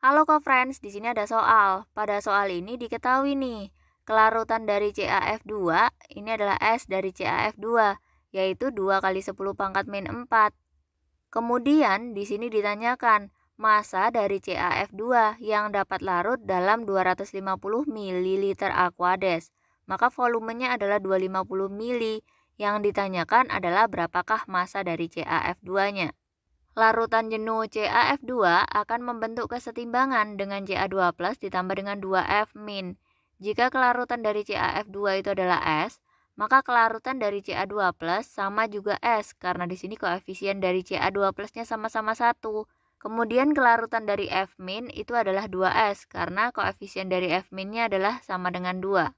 Halo co-friends, di sini ada soal. Pada soal ini diketahui nih, kelarutan dari CAF2 ini adalah S dari CAF2, yaitu 2 kali 10 pangkat min 4. Kemudian di sini ditanyakan, massa dari CAF2 yang dapat larut dalam 250 ml aquades, maka volumenya adalah 250 ml. Yang ditanyakan adalah berapakah massa dari CAF2-nya. Larutan jenuh CaF2 akan membentuk kesetimbangan dengan Ca2+ ditambah dengan 2F-. Jika kelarutan dari CaF2 itu adalah S, maka kelarutan dari Ca2+ sama juga S karena di sini koefisien dari Ca2+-nya sama-sama 1. Kemudian kelarutan dari F- itu adalah 2S karena koefisien dari F-nya adalah sama dengan 2.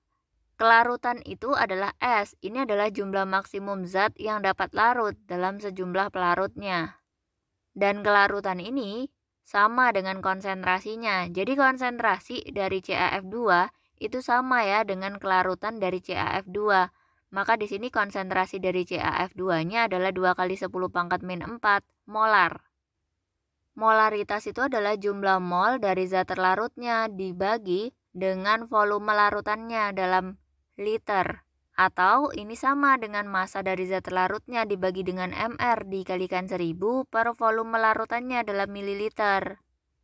Kelarutan itu adalah S. Ini adalah jumlah maksimum zat yang dapat larut dalam sejumlah pelarutnya. Dan kelarutan ini sama dengan konsentrasinya. Jadi konsentrasi dari CaF2 itu sama ya dengan kelarutan dari CaF2. Maka di sini konsentrasi dari CaF2-nya adalah 2 kali 10 pangkat min 4 molar. Molaritas itu adalah jumlah mol dari zat terlarutnya dibagi dengan volume larutannya dalam liter. Atau ini sama dengan massa dari zat larutnya dibagi dengan mR dikalikan 1000 per volume larutannya dalam mililiter.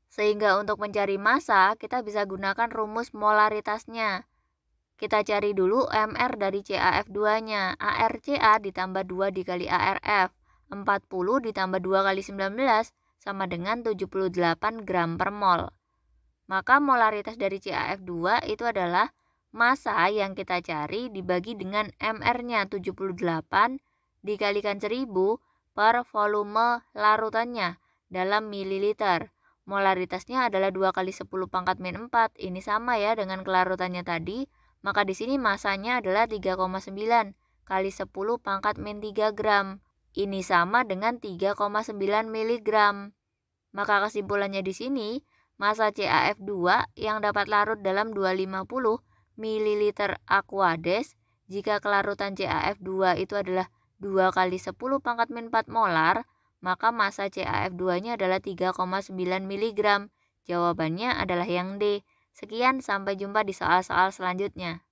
Sehingga untuk mencari massa, kita bisa gunakan rumus molaritasnya. Kita cari dulu MR dari CAF2-nya. ARCA ditambah 2 dikali ARF. 40 ditambah 2 kali 19 sama dengan 78 gram per mol. Maka molaritas dari CAF2 itu adalah Masa yang kita cari dibagi dengan MR-nya 78 dikalikan 1000 per volume larutannya dalam mililiter. Molaritasnya adalah 2 kali 10 pangkat min 4. Ini sama ya dengan kelarutannya tadi. Maka di sini masanya adalah 3,9 kali 10 pangkat min 3 gram. Ini sama dengan 3,9 miligram Maka kesimpulannya di sini, masa CAF2 yang dapat larut dalam 250 ml aquades jika kelarutan CaF2 itu adalah 2 kali 10 pangkat min 4 molar, maka massa CaF2-nya adalah 3,9 mg. Jawabannya adalah yang D. Sekian, sampai jumpa di soal-soal selanjutnya.